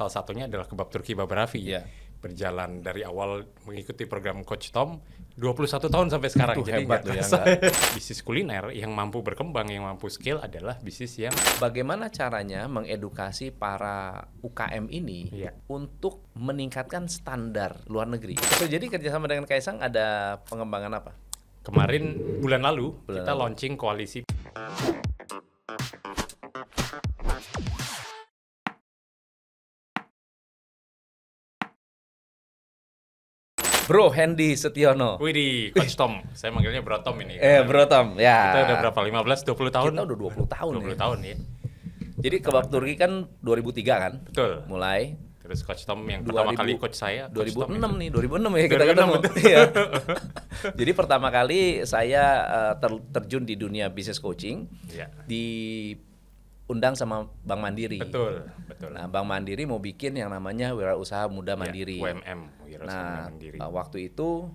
Salah satunya adalah kebab Turki Baba Raffi. Yeah. Berjalan dari awal mengikuti program Coach Tom 21 tahun sampai sekarang. Itu Jadi hebat ya, bisnis kuliner yang mampu berkembang, yang mampu skill adalah bisnis yang bagaimana caranya mengedukasi para UKM ini yeah. untuk meningkatkan standar luar negeri. So, jadi kerjasama dengan Kaisang ada pengembangan apa? Kemarin bulan lalu bulan kita lalu. launching koalisi Bro Hendy Setiono. Wih di Coach Tom. Saya manggilnya Bro Tom ini. Eh, Bro Tom. Ya. Kita udah berapa? 15 20 tahun? Kita udah 20 tahun. 20 ya. tahun ya. Jadi ke waktu Turki kan 2003 kan? Betul. Mulai. Terus Coach Tom yang 2000, pertama kali coach saya. Coach 2006 Tom nih, 2006 ya kita 2006, ketemu. ya. Jadi pertama kali saya uh, ter terjun di dunia bisnis coaching. Yeah. Di undang sama Bank Mandiri. Betul, betul. Nah, Bank Mandiri mau bikin yang namanya wirausaha muda iya, mandiri. Ya, UMM, wirausaha nah, mandiri. Nah, waktu itu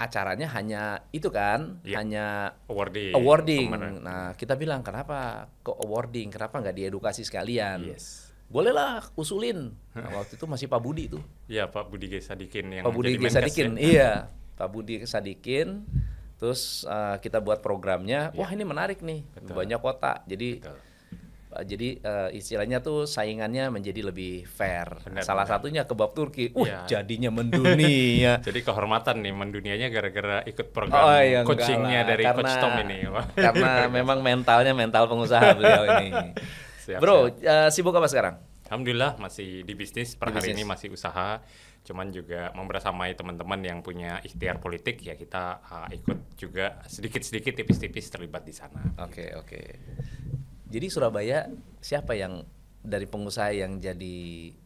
acaranya hanya itu kan, ya. hanya awarding. Awarding. Pemenang. Nah, kita bilang kenapa kok awarding? Kenapa nggak diedukasi sekalian? Yes. Bolehlah usulin. Nah, waktu itu masih Pak Budi itu. Iya, Pak Budi G. Sadikin yang Pak Budi G. Sadikin. Ya. Iya, Pak Budi Sadikin. Terus uh, kita buat programnya. Ya. Wah, ini menarik nih. Betul. Banyak kota. Jadi Betul Eh, jadi uh, istilahnya tuh saingannya menjadi lebih fair. Benar, Salah benar. satunya kebab Turki, uh ya. jadinya mendunia. jadi kehormatan nih mendunianya gara-gara ikut program oh, iya, coachingnya dari karena, Coach Tom ini. karena memang mentalnya mental pengusaha beliau ini. Siap, Bro, siap. Uh, sibuk apa sekarang? Alhamdulillah masih di bisnis. Per di hari bisnis. ini masih usaha. Cuman juga membersamai teman-teman yang punya ikhtiar politik ya kita uh, ikut juga sedikit-sedikit tipis-tipis terlibat di sana. Oke okay, oke. Okay. Jadi Surabaya siapa yang dari pengusaha yang jadi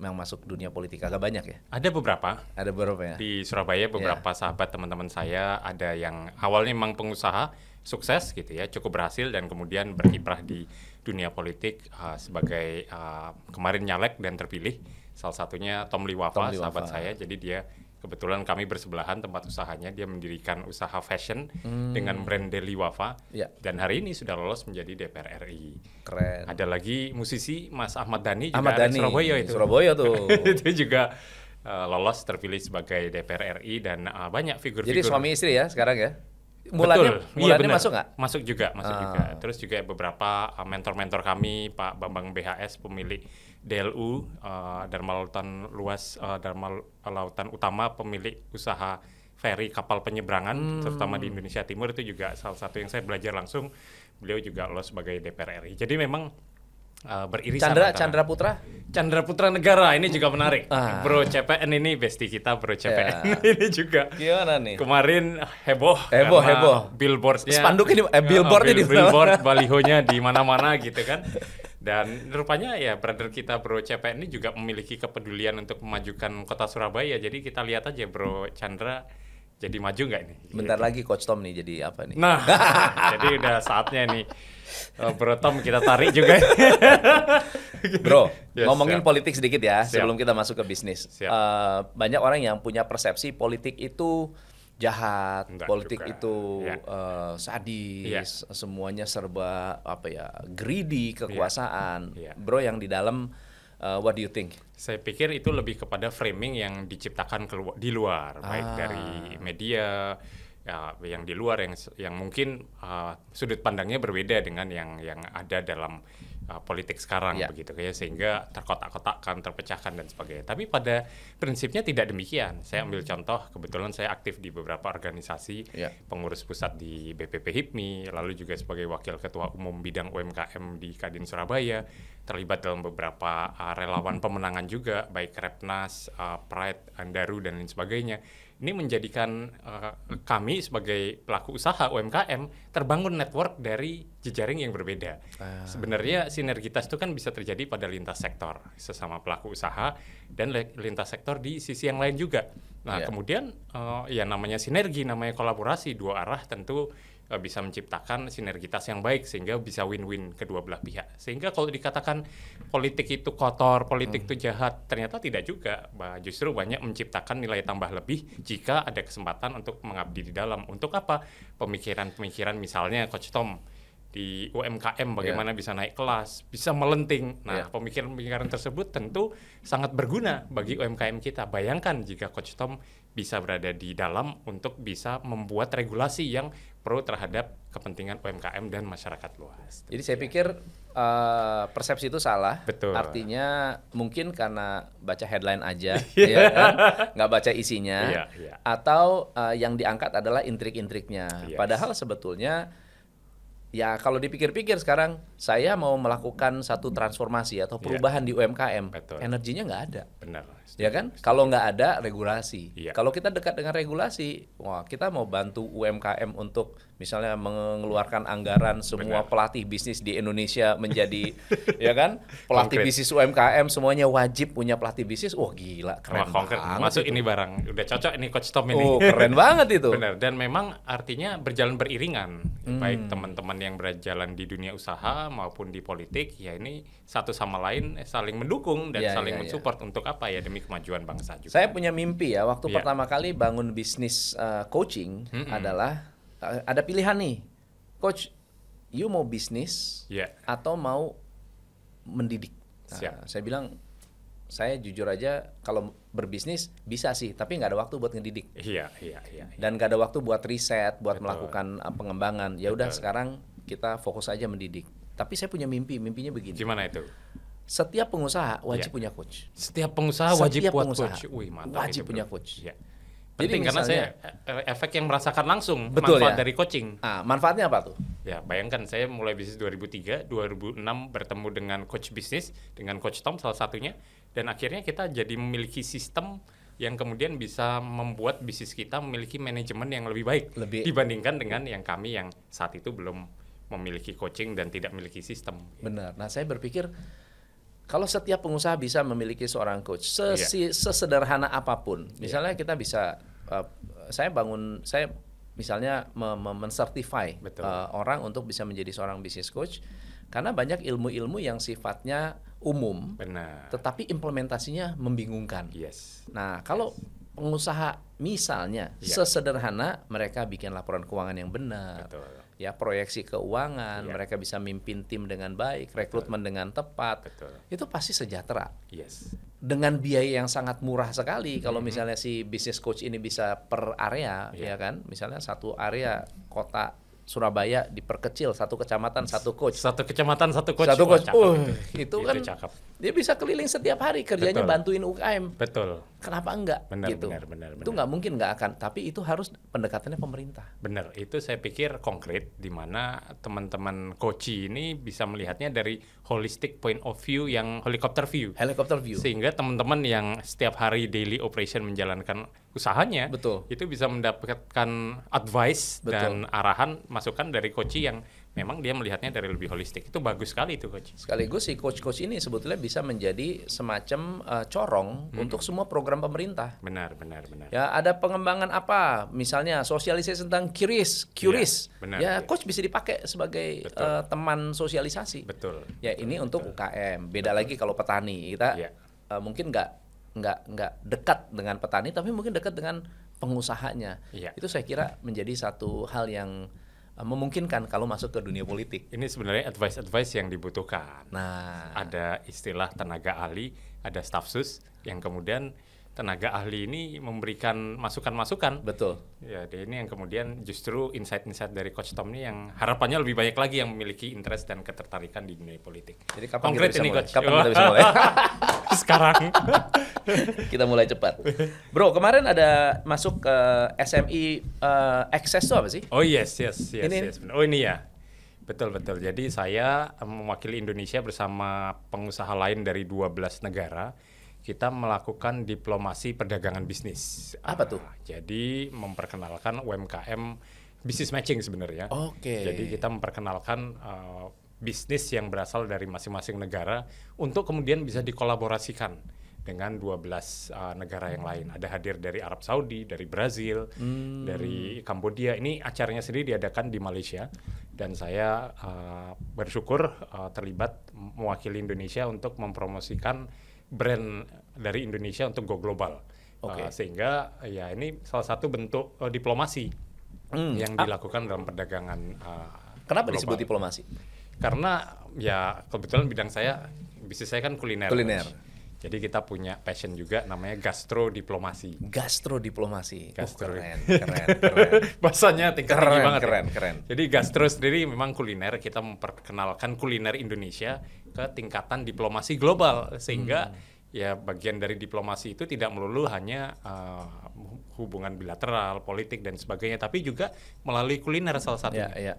yang masuk dunia politik agak banyak ya? Ada beberapa. Ada beberapa ya. Di Surabaya beberapa yeah. sahabat teman-teman saya ada yang awalnya memang pengusaha sukses gitu ya, cukup berhasil dan kemudian berkiprah di dunia politik uh, sebagai uh, kemarin nyalek dan terpilih. Salah satunya Tom Liwafa, Tom Liwafa. sahabat saya. Jadi dia kebetulan kami bersebelahan tempat usahanya dia mendirikan usaha fashion hmm. dengan brand Deli Wafa ya. dan hari ini sudah lolos menjadi DPR RI. Keren. Ada lagi musisi Mas Ahmad Dhani juga Ahmad Dhani. Surabaya itu. Surabaya tuh. itu juga uh, lolos terpilih sebagai DPR RI dan uh, banyak figur-figur. Jadi suami istri ya sekarang ya? mulanya, Betul. Iya, mulanya iya, masuk nggak? Masuk juga, masuk ah. juga. Terus juga beberapa uh, mentor-mentor kami, Pak Bambang BHS, pemilik DLU, uh, Dharma Lautan Luas, uh, Dharma Lautan Utama, pemilik usaha ferry kapal penyeberangan, hmm. terutama di Indonesia Timur itu juga salah satu yang saya belajar langsung. Beliau juga lolos sebagai DPR RI. Jadi memang Eh, beririsan. Chandra antara. Chandra Putra? Chandra Putra Negara ini juga menarik. Ah. Bro CPN ini besti kita Bro ya. CPN Yeah. ini juga. Gimana nih? Kemarin heboh. Heboh heboh. Eh, ya, billboard. Spanduk ini eh, billboardnya oh, ini. Billboard balihonya di mana-mana gitu kan. Dan rupanya ya brother kita Bro CPN ini juga memiliki kepedulian untuk memajukan kota Surabaya. Jadi kita lihat aja Bro Chandra jadi maju nggak ini? Bentar gitu. lagi Coach Tom nih jadi apa nih? Nah, jadi udah saatnya nih Oh, eh, bro Tom kita tarik juga. bro, yes, ngomongin siap. politik sedikit ya siap. sebelum kita masuk ke bisnis. Uh, banyak orang yang punya persepsi politik itu jahat, Enggak politik juga. itu yeah. Ya. uh, sadis, yeah. semuanya serba apa ya greedy ya. kekuasaan. yeah. Yeah. Bro yang di dalam uh, what do you think? Saya pikir itu lebih kepada framing yang diciptakan di luar, ah. baik dari media ya, yang di luar yang yang mungkin uh, sudut pandangnya berbeda dengan yang yang ada dalam uh, politik sekarang yeah. begitu ya sehingga terkotak-kotakkan terpecahkan dan sebagainya tapi pada prinsipnya tidak demikian saya ambil hmm. contoh kebetulan saya aktif di beberapa organisasi yeah. pengurus pusat di BPP HIPMI lalu juga sebagai wakil ketua umum bidang UMKM di Kadin Surabaya terlibat dalam beberapa uh, relawan pemenangan juga baik Repnas, uh, ah, Pride, Andaru dan lain sebagainya. Ini menjadikan uh, kami sebagai pelaku usaha UMKM terbangun network dari jejaring yang berbeda. Uh. Sebenarnya sinergitas itu kan bisa terjadi pada lintas sektor sesama pelaku usaha dan lintas sektor di sisi yang lain juga. Nah, yeah. kemudian uh, ya namanya sinergi, namanya kolaborasi dua arah tentu Eh, bisa menciptakan sinergitas yang baik sehingga bisa win-win kedua belah pihak. Sehingga kalau dikatakan politik itu kotor, politik hmm. itu jahat, ternyata tidak juga. Bah, justru banyak menciptakan nilai tambah lebih jika ada kesempatan untuk mengabdi di dalam. Untuk apa? Pemikiran-pemikiran misalnya Coach Tom di UMKM iya. bagaimana yeah. bisa naik kelas, bisa melenting. Nah, iya. pemikiran-pemikiran tersebut tentu sangat berguna bagi UMKM kita. Bayangkan jika Coach Tom bisa berada di dalam untuk bisa membuat regulasi yang pro terhadap kepentingan UMKM dan masyarakat luas. Jadi saya pikir uh, persepsi itu salah. Betul. Artinya mungkin karena baca headline aja, iya. ya kan? nggak baca isinya, yeah, yeah. atau uh, yang diangkat adalah intrik-intriknya. Yes. Padahal sebetulnya ya kalau dipikir-pikir sekarang saya mau melakukan satu transformasi atau perubahan yeah. di UMKM, Betul. energinya nggak ada. Benar ya kan? Kalau nggak ada regulasi. Ya. Kalau kita dekat dengan regulasi, wah kita mau bantu UMKM untuk misalnya mengeluarkan anggaran semua Benar. pelatih bisnis di Indonesia menjadi ya kan? Pelatih konkret. bisnis UMKM semuanya wajib punya pelatih bisnis. Wah, gila, keren. Wah, konkret. Masuk ini barang udah cocok ini coach Tom ini. Oh, keren banget itu. Benar. Dan memang artinya berjalan beriringan. Hmm. Baik teman-teman yang berjalan di dunia usaha maupun di politik, ya ini satu sama lain saling mendukung dan ya, saling ya, ya. mensupport ya. untuk apa ya demi demi kemajuan bangsa juga. Saya punya mimpi ya waktu yeah. pertama kali bangun bisnis uh, coaching mm -hmm. adalah uh, ada pilihan nih, coach, you mau bisnis yeah. atau mau mendidik. Nah, Siap. Saya bilang saya jujur aja kalau berbisnis bisa sih, tapi nggak ada waktu buat ngedidik. Iya, iya, iya. iya. Dan nggak ada waktu buat riset, buat Betul. melakukan eh, pengembangan. Ya udah sekarang kita fokus aja mendidik. Tapi saya punya mimpi, mimpinya begini. Gimana itu? Setiap pengusaha wajib yeah. punya coach. Setiap pengusaha wajib Setiap buat pengusaha coach. Wih, mantap wajib itu, punya bro. coach. Ya. Penting Jadi misalnya, karena saya eh, efek yang merasakan langsung betul manfaat ya? dari coaching. Ah, manfaatnya apa tuh? Ya, bayangkan saya mulai bisnis 2003, 2006 bertemu dengan coach bisnis, dengan coach Tom salah satunya dan akhirnya kita jadi memiliki sistem yang kemudian bisa membuat bisnis kita memiliki manajemen yang lebih baik lebih. dibandingkan dengan yang kami yang saat itu belum memiliki coaching dan tidak memiliki sistem. Benar. Nah, saya berpikir kalau setiap pengusaha bisa memiliki seorang coach, sesi, yeah. sesederhana apapun. Iya. Misalnya yeah. kita bisa, uh, saya bangun, saya misalnya mensertify uh, orang untuk bisa menjadi seorang business coach, karena banyak ilmu-ilmu yang sifatnya umum, Benar. tetapi implementasinya membingungkan. Yes. Nah, kalau yes. pengusaha misalnya yeah. sesederhana mereka bikin laporan keuangan yang benar. Betul ya proyeksi keuangan, yeah. mereka bisa mimpin tim dengan baik, Betul. rekrutmen dengan tepat, Betul. itu pasti sejahtera. Yes. Dengan biaya yang sangat murah sekali, kalau mm -hmm. misalnya si business coach ini bisa per area, yeah. ya kan, misalnya satu area kota Surabaya diperkecil satu kecamatan satu coach satu kecamatan satu coach satu coach oh, itu, itu kan cakep. Dia bisa keliling setiap hari kerjanya Betul. bantuin UKM. Betul. Kenapa enggak? Benar, gitu. benar, benar, benar. Itu nggak mungkin nggak akan. Tapi itu harus pendekatannya pemerintah. Benar. Itu saya pikir konkret di mana teman-teman koci ini bisa melihatnya dari holistic point of view yang helicopter view. helicopter view. Sehingga teman-teman yang setiap hari daily operation menjalankan usahanya, betul. Itu bisa mendapatkan advice betul. dan arahan masukan dari koci yang memang dia melihatnya dari lebih holistik. Itu bagus sekali itu coach. Sekaligus si coach-coach ini sebetulnya bisa menjadi semacam uh, corong hmm. untuk semua program pemerintah. Benar, benar, benar. Ya, ada pengembangan apa? Misalnya sosialisasi tentang QRIS, QRIS. Ya, benar. Ya, coach ya. bisa dipakai sebagai uh, teman sosialisasi. Betul. Ya, betul, ini betul. untuk UKM. Beda betul. lagi kalau petani. Kita ya. uh, mungkin nggak nggak nggak dekat dengan petani tapi mungkin dekat dengan pengusahanya. Ya. Itu saya kira menjadi satu hal yang memungkinkan kalau masuk ke dunia politik. Ini sebenarnya advice-advice yang dibutuhkan. Nah, ada istilah tenaga ahli, ada sus, yang kemudian tenaga ahli ini memberikan masukan-masukan. Betul. Ya, dia ini yang kemudian justru insight-insight dari Coach Tom ini yang harapannya lebih banyak lagi yang memiliki interest dan ketertarikan di dunia politik. Jadi kapan Konkret kita bisa ini, mulai? Coach. Kapan kita bisa mulai? Sekarang. kita mulai cepat. Bro, kemarin ada masuk ke eh, SMI uh, eh, Access tuh apa sih? Oh yes, yes, yes, ini, yes. Oh ini ya. Betul betul. Jadi saya mewakili Indonesia bersama pengusaha lain dari 12 negara kita melakukan diplomasi perdagangan bisnis. Apa tuh? Uh, jadi memperkenalkan UMKM bisnis matching sebenarnya. Oke. Okay. Jadi kita memperkenalkan uh, bisnis yang berasal dari masing-masing negara untuk kemudian bisa dikolaborasikan dengan 12 uh, eh, negara yang lain. Ada hadir dari Arab Saudi, dari Brazil, hmm. dari Kamboja Ini acaranya sendiri diadakan di Malaysia dan saya uh, bersyukur uh, terlibat mewakili Indonesia untuk mempromosikan brand dari Indonesia untuk go global. Okay. Uh, sehingga ya ini salah satu bentuk uh, diplomasi hmm. yang ah. dilakukan dalam perdagangan. Uh, Kenapa global. disebut diplomasi? Karena ya kebetulan bidang saya bisnis saya kan kuliner. Kuliner. Jadi kita punya passion juga namanya oh, gastro diplomasi. Gastro diplomasi. Gastro. Oh, keren, keren, keren. Bahasanya tingkat keren, tinggi banget. Ya. Keren, ya. keren. Jadi gastro sendiri memang kuliner, kita memperkenalkan kuliner Indonesia ke tingkatan diplomasi global sehingga hmm. ya bagian dari diplomasi itu tidak melulu hanya uh, hubungan bilateral, politik dan sebagainya, tapi juga melalui kuliner salah satunya. Yeah, yeah.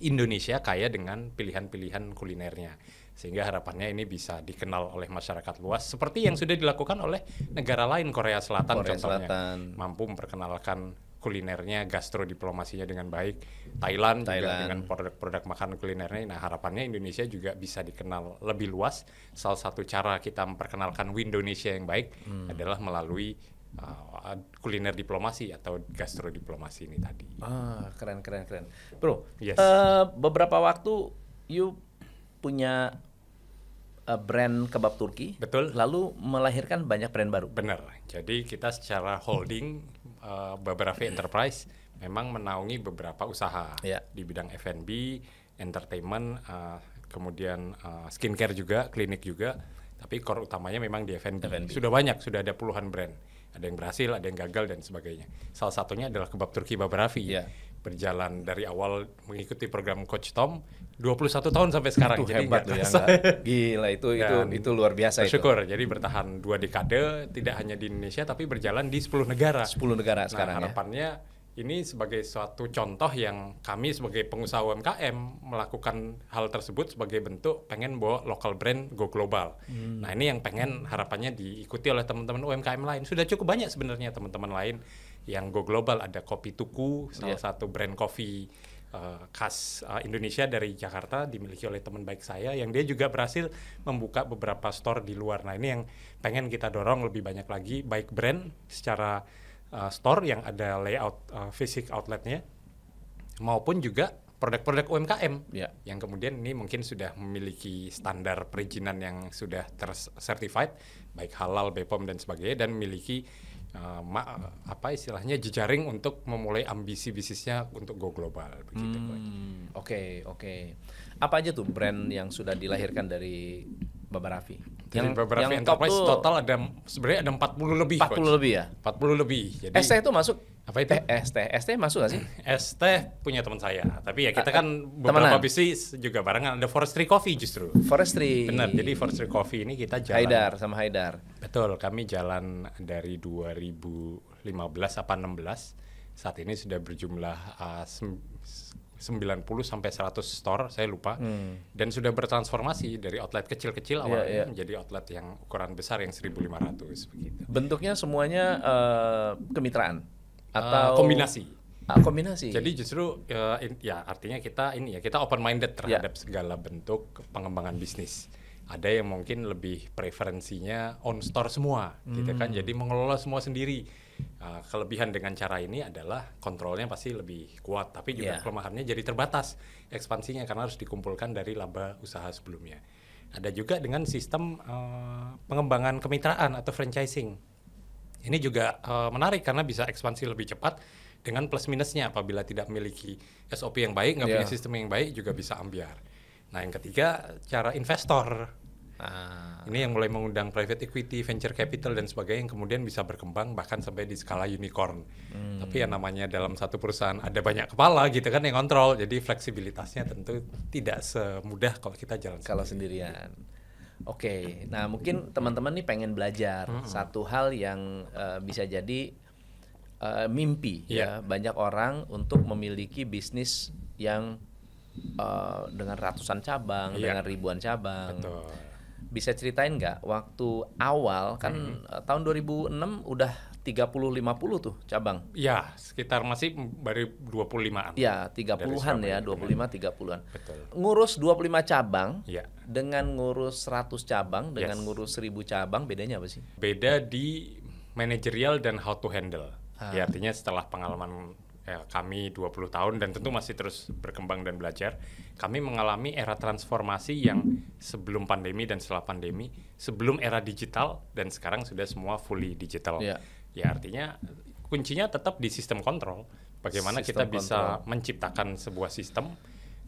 Indonesia kaya dengan pilihan-pilihan kulinernya. Sehingga harapannya ini bisa dikenal oleh masyarakat luas seperti yang sudah dilakukan oleh negara lain Korea Selatan Korea contohnya. Selatan. Mampu memperkenalkan kulinernya, gastro diplomasinya dengan baik. Thailand, Thailand. juga dengan produk-produk makanan kulinernya. Nah, harapannya Indonesia juga bisa dikenal lebih luas. Salah satu cara kita memperkenalkan Indonesia yang baik hmm. adalah melalui uh, kuliner diplomasi atau gastro diplomasi ini tadi. Ah, keren keren keren. Bro, yes. uh, beberapa waktu you punya eh, brand kebab Turki. Betul. Lalu melahirkan banyak brand baru. Benar. Jadi kita secara holding Eh, beberapa enterprise memang menaungi beberapa usaha yeah. di bidang F&B, entertainment, uh, kemudian uh, skincare juga, klinik juga. Tapi core utamanya memang di F&B. Sudah banyak, sudah ada puluhan brand. Ada yang berhasil, ada yang gagal dan sebagainya. Salah satunya adalah kebab Turki Babarafi. Yeah berjalan dari awal mengikuti program Coach Tom 21 tahun sampai sekarang itu jadi hebat ya gila itu itu itu luar biasa bersyukur itu. jadi bertahan dua dekade tidak hanya di Indonesia tapi berjalan di 10 negara 10 negara nah, sekarang ya. harapannya ya? ini sebagai suatu contoh yang kami sebagai pengusaha UMKM melakukan hal tersebut sebagai bentuk pengen bawa local brand go global. Hmm. Nah ini yang pengen harapannya diikuti oleh teman-teman UMKM lain. Sudah cukup banyak sebenarnya teman-teman lain yang go global. Ada Kopi Tuku, salah yeah. satu brand kopi uh, khas uh, Indonesia dari Jakarta dimiliki oleh teman baik saya yang dia juga berhasil membuka beberapa store di luar. Nah ini yang pengen kita dorong lebih banyak lagi baik brand secara uh, store yang ada layout uh, eh, fisik outletnya maupun juga produk-produk UMKM yeah. yang kemudian ini mungkin sudah memiliki standar perizinan yang sudah tersertified baik halal, BPOM dan sebagainya dan memiliki uh, apa istilahnya jejaring untuk memulai ambisi bisnisnya untuk go global begitu. Oke, hmm, oke. Okay, okay. Apa aja tuh brand yang sudah dilahirkan dari Baba Raffi? Dari yang, beberapa yang enterprise top total ada sebenarnya ada 40 lebih 40 coach. lebih ya? 40 lebih. Jadi ST itu masuk apa itu? Eh, ST, ST masuk gak sih? ST punya teman saya, tapi ya kita kan eh, beberapa Temenan. bisnis juga barengan ada Forestry Coffee justru. Forestry. Benar, jadi Forestry Coffee ini kita jalan. Haidar sama Haidar. Betul, kami jalan dari 2015 apa 16. Saat ini sudah berjumlah uh, 90 sampai 100 store saya lupa hmm. dan sudah bertransformasi dari outlet kecil-kecil iya, awalnya yeah, yeah. menjadi outlet yang ukuran besar yang 1500 begitu. Bentuknya semuanya uh, kemitraan eh, atau uh, kombinasi Uh, kombinasi. Jadi justru uh, in, ya artinya kita ini ya kita open minded iya. terhadap yeah. segala bentuk pengembangan bisnis. Ada yang mungkin lebih preferensinya on store semua, hmm. gitu kan. Hmm. Jadi mengelola semua sendiri Eh, kelebihan dengan cara ini adalah kontrolnya pasti lebih kuat, tapi juga yeah. kelemahannya jadi terbatas ekspansinya karena harus dikumpulkan dari laba usaha sebelumnya. Ada juga dengan sistem uh, pengembangan kemitraan atau franchising. Ini juga uh, menarik karena bisa ekspansi lebih cepat dengan plus minusnya apabila tidak memiliki SOP yang baik, nggak yeah. punya iya. sistem yang baik juga bisa ambiar. Nah yang ketiga cara investor Ah. Ini yang mulai mengundang private equity, venture capital dan sebagainya yang kemudian bisa berkembang bahkan sampai di skala unicorn. Hmm. Tapi yang namanya dalam satu perusahaan ada banyak kepala gitu kan yang kontrol, jadi fleksibilitasnya tentu tidak semudah kalau kita jalan kalau sendirian. Oke, okay. nah mungkin teman-teman nih pengen belajar hmm. satu hal yang uh, bisa jadi uh, mimpi yeah. ya iya. banyak orang untuk memiliki bisnis yang uh, dengan ratusan cabang, yeah. dengan ribuan cabang. Betul bisa ceritain nggak waktu awal kan hmm. Eh, tahun 2006 udah 30 50 tuh cabang. Ya, sekitar masih baru 25-an. Ya, 30-an ya, 25 gitu 30-an. Betul. Ngurus 25 cabang ya. dengan ngurus 100 cabang dengan yes. ngurus 1000 cabang bedanya apa sih? Beda di manajerial dan how to handle. Ya, ah. Ya, artinya setelah pengalaman eh, kami 20 tahun dan tentu masih terus berkembang dan belajar, kami mengalami era transformasi yang sebelum pandemi dan setelah pandemi, sebelum era digital dan sekarang sudah semua fully digital. Yeah. Ya artinya kuncinya tetap di sistem kontrol. Bagaimana sistem kita bisa menciptakan sebuah sistem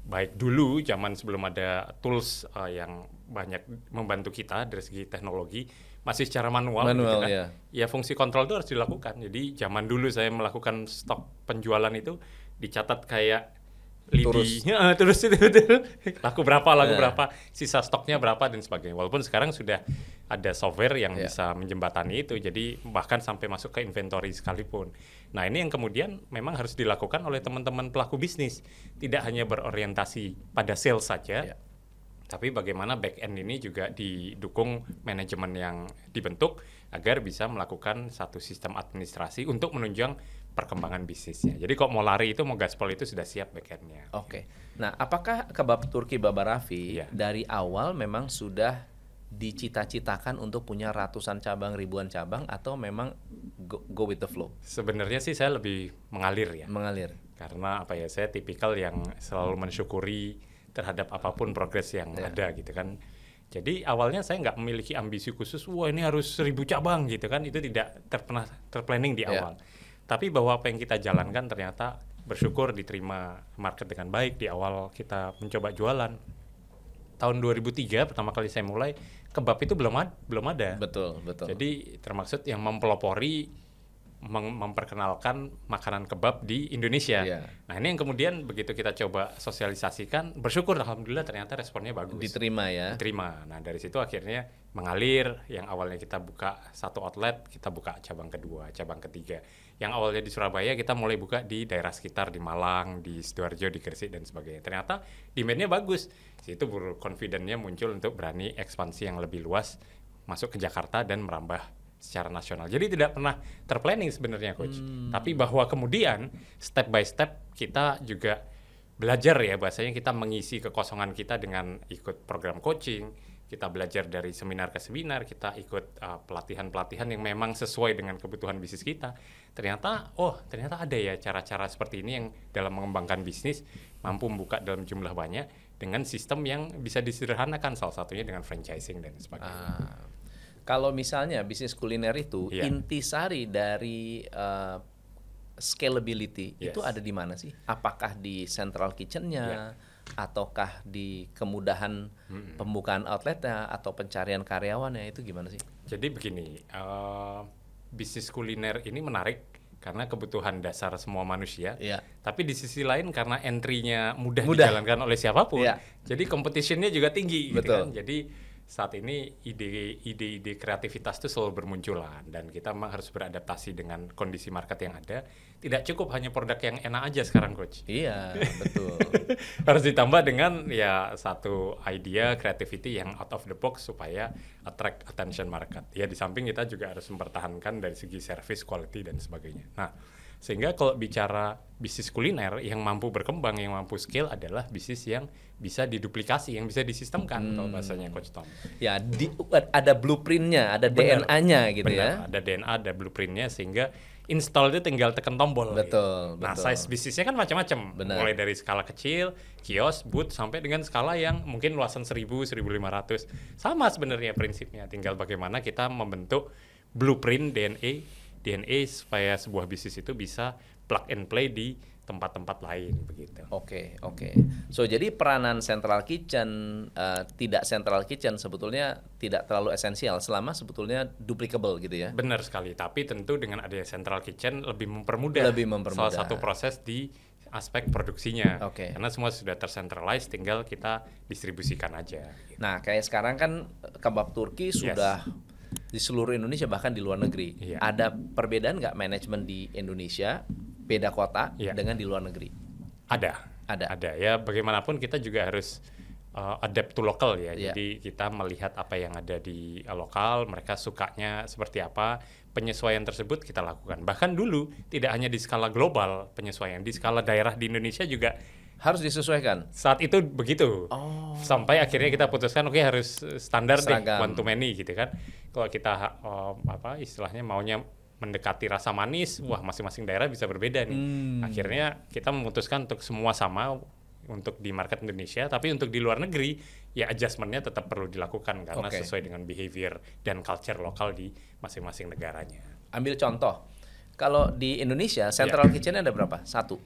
baik dulu zaman sebelum ada tools uh, yang banyak membantu kita dari segi teknologi masih secara manual, gitu manual gitu kan. Yeah. Ya fungsi kontrol itu harus dilakukan. Jadi zaman dulu saya melakukan stok penjualan itu dicatat kayak lidi terus, itu, laku berapa laku yeah. berapa sisa stoknya berapa dan sebagainya walaupun sekarang sudah ada software yang yeah. bisa menjembatani itu jadi bahkan sampai masuk ke inventory sekalipun nah ini yang kemudian memang harus dilakukan oleh teman-teman pelaku bisnis tidak hanya berorientasi pada sales saja yeah tapi bagaimana back end ini juga didukung manajemen yang dibentuk agar bisa melakukan satu sistem administrasi untuk menunjang perkembangan bisnisnya. Jadi kok mau lari itu mau gaspol itu sudah siap back endnya. Oke. Okay. Nah, apakah kebab Turki Baba Rafi yeah. dari awal memang sudah dicita-citakan untuk punya ratusan cabang, ribuan cabang atau memang go, go with the flow? Sebenarnya sih saya lebih mengalir ya. Mengalir. Karena apa ya, saya tipikal yang selalu mensyukuri terhadap apapun progres yang yeah. ada gitu kan. Jadi awalnya saya nggak memiliki ambisi khusus, wah ini harus seribu cabang gitu kan, itu tidak terpernah terplanning di ya. awal. Yeah. Tapi bahwa apa yang kita jalankan ternyata bersyukur diterima market dengan baik di awal kita mencoba jualan. Tahun 2003 pertama kali saya mulai, kebab itu belum ada, belum ada. Betul, betul. Jadi termasuk yang mempelopori mem memperkenalkan makanan kebab di Indonesia. Yeah. Nah ini yang kemudian begitu kita coba sosialisasikan, bersyukur alhamdulillah ternyata responnya bagus. Diterima ya. Diterima. Nah dari situ akhirnya mengalir. Yang awalnya kita buka satu outlet, kita buka cabang kedua, cabang ketiga. Yang awalnya di Surabaya kita mulai buka di daerah sekitar di Malang, di sidoarjo, di Gresik dan sebagainya. Ternyata demandnya bagus. Situ confidentnya muncul untuk berani ekspansi yang lebih luas masuk ke Jakarta dan merambah secara nasional. Jadi tidak pernah terplanning sebenarnya coach. Hmm. Tapi bahwa kemudian step by step kita juga belajar ya bahasanya kita mengisi kekosongan kita dengan ikut program coaching, kita belajar dari seminar ke seminar, kita ikut ah, pelatihan-pelatihan uh, yang memang sesuai dengan kebutuhan bisnis kita. Ternyata, oh ternyata ada ya cara-cara seperti ini yang dalam mengembangkan bisnis mampu membuka dalam jumlah banyak dengan sistem yang bisa disederhanakan salah satunya dengan franchising dan sebagainya. Uh. Kalau misalnya bisnis kuliner itu yeah. intisari dari uh, scalability yes. itu ada di mana sih? Apakah di central kitchennya? Yeah ataukah di kemudahan hmm. pembukaan outletnya atau pencarian karyawannya itu gimana sih? Jadi begini, uh, bisnis kuliner ini menarik karena kebutuhan dasar semua manusia. Yeah. Tapi di sisi lain karena entry-nya mudah, mudah dijalankan oleh siapapun, yeah. jadi competition-nya juga tinggi. Betul. Gitu kan? Jadi saat ini ide ide kreativitas itu selalu bermunculan dan kita memang harus beradaptasi dengan kondisi market yang ada tidak cukup hanya produk yang enak aja sekarang coach iya betul harus ditambah dengan ya satu idea creativity yang out of the box supaya attract attention market ya di samping kita juga harus mempertahankan dari segi service quality dan sebagainya nah sehingga kalau bicara bisnis kuliner yang mampu berkembang, yang mampu scale adalah bisnis yang bisa diduplikasi, yang bisa disistemkan hmm. kalau bahasanya Coach Tom. Ya, di, ada blueprintnya, ada DNA-nya gitu benar, ya. Ada DNA, ada blueprintnya sehingga install itu tinggal tekan tombol. Gitu. Betul. Gitu. Nah, size bisnisnya kan macam-macam. Mulai dari skala kecil, kios, booth sampai dengan skala yang mungkin luasan 1000, 1500. Sama sebenarnya prinsipnya, tinggal bagaimana kita membentuk blueprint DNA DNA supaya sebuah bisnis itu bisa plug and play di tempat-tempat lain begitu. Oke okay, oke. Okay. So jadi peranan central kitchen uh, tidak central kitchen sebetulnya tidak terlalu esensial selama sebetulnya duplicable gitu ya. Benar sekali. Tapi tentu dengan adanya central kitchen lebih mempermudah. Lebih mempermudah. Salah satu proses di aspek produksinya. Oke. Okay. Karena semua sudah tercentralized, tinggal kita distribusikan aja. Nah kayak sekarang kan kebab Turki yes. sudah di seluruh Indonesia bahkan di luar negeri. Yeah. Ada perbedaan nggak manajemen di Indonesia beda kota yeah. dengan di luar negeri? Ada. Ada. Ada ya bagaimanapun kita juga harus uh, adapt to lokal ya. Yeah. Jadi kita melihat apa yang ada di uh, lokal, mereka sukanya seperti apa, penyesuaian tersebut kita lakukan. Bahkan dulu tidak hanya di skala global penyesuaian, di skala daerah di Indonesia juga harus disesuaikan. Saat itu begitu. Oh. Sampai akhirnya kita putuskan oke okay, harus standar deh one to many gitu kan. Kalau kita um, apa istilahnya maunya mendekati rasa manis, wah masing-masing daerah bisa berbeda nih. Hmm. Akhirnya kita memutuskan untuk semua sama untuk di market Indonesia, tapi untuk di luar negeri ya adjustmentnya tetap perlu dilakukan karena okay. sesuai dengan behavior dan culture lokal di masing-masing negaranya. Ambil contoh, kalau di Indonesia central yeah. kitchen ada berapa? Satu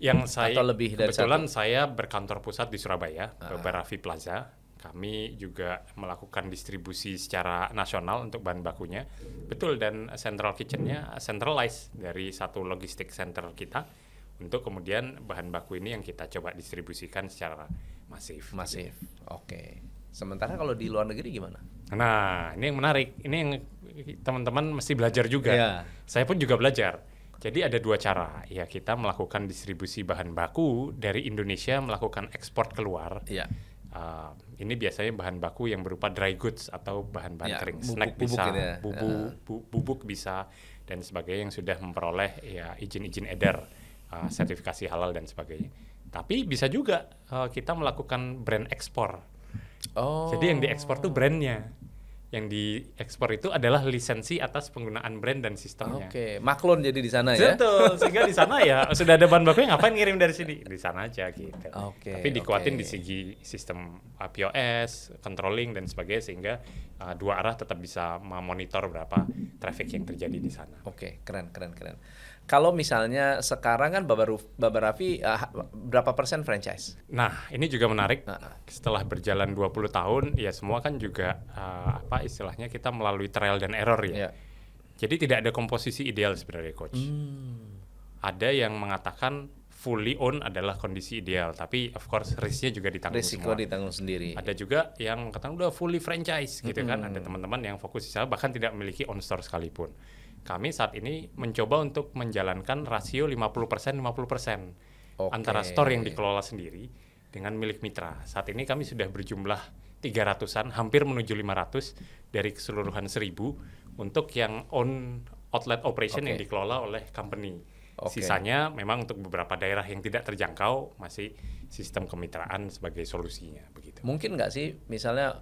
yang saya atau lebih dari kebetulan satu? saya berkantor pusat di Surabaya ah. Rafi Plaza kami juga melakukan distribusi secara nasional untuk bahan bakunya betul dan central kitchennya centralized dari satu logistik center kita untuk kemudian bahan baku ini yang kita coba distribusikan secara masif masif oke okay. sementara kalau di luar negeri gimana nah ini yang menarik ini yang teman-teman mesti belajar juga yeah. saya pun juga belajar jadi ada dua cara, ya kita melakukan distribusi bahan baku dari Indonesia melakukan ekspor keluar. Iya. Uh, ini biasanya bahan baku yang berupa dry goods atau bahan-bahan ya, kering, snack bubuk bisa, gitu ya. bubu, bu, bubuk bisa dan sebagainya yang sudah memperoleh ya izin-izin edar, uh, sertifikasi halal dan sebagainya. Tapi bisa juga uh, kita melakukan brand ekspor. Oh. Jadi yang diekspor tuh brandnya yang diekspor itu adalah lisensi atas penggunaan brand dan sistemnya. Oke, okay. maklon jadi di sana ya. Betul, sehingga di sana ya sudah ada bahan bakunya ngapain ngirim dari sini? Di sana aja gitu. Oke. Okay, Tapi dikuatin okay. di segi sistem uh, POS, controlling dan sebagainya sehingga uh, dua arah tetap bisa memonitor berapa traffic yang terjadi di sana. Oke, okay, keren keren keren. Kalau misalnya sekarang kan Baba, Ruf, Baba Raffi uh, berapa persen franchise? Nah, ini juga menarik. Nah, nah. Setelah berjalan 20 tahun, ya semua kan juga uh, apa istilahnya kita melalui trial dan error ya. Yeah. Jadi tidak ada komposisi ideal sebenarnya coach. Hmm. Ada yang mengatakan fully own adalah kondisi ideal, tapi of course risknya juga ditanggung Risiko semua. ditanggung sendiri. Ada juga yang mengatakan udah fully franchise gitu kan. -hmm. kan, ada teman-teman yang fokus di sana bahkan tidak memiliki on store sekalipun kami saat ini mencoba untuk menjalankan rasio 50% 50% okay. antara store yang dikelola sendiri dengan milik mitra. Saat ini kami sudah berjumlah 300-an, hampir menuju 500 dari keseluruhan 1000 untuk yang on outlet operation okay. yang dikelola oleh company. Okay. Sisanya memang untuk beberapa daerah yang tidak terjangkau masih sistem kemitraan sebagai solusinya begitu. Mungkin nggak sih misalnya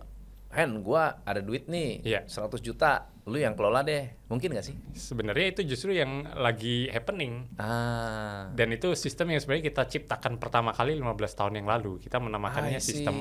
Hen, gue ada duit nih, yeah. Iya. 100 juta, lu yang kelola deh, mungkin gak sih? Sebenarnya itu justru yang lagi happening. Ah. Dan itu sistem yang sebenarnya kita ciptakan pertama kali 15 tahun yang lalu. Kita menamakannya sistem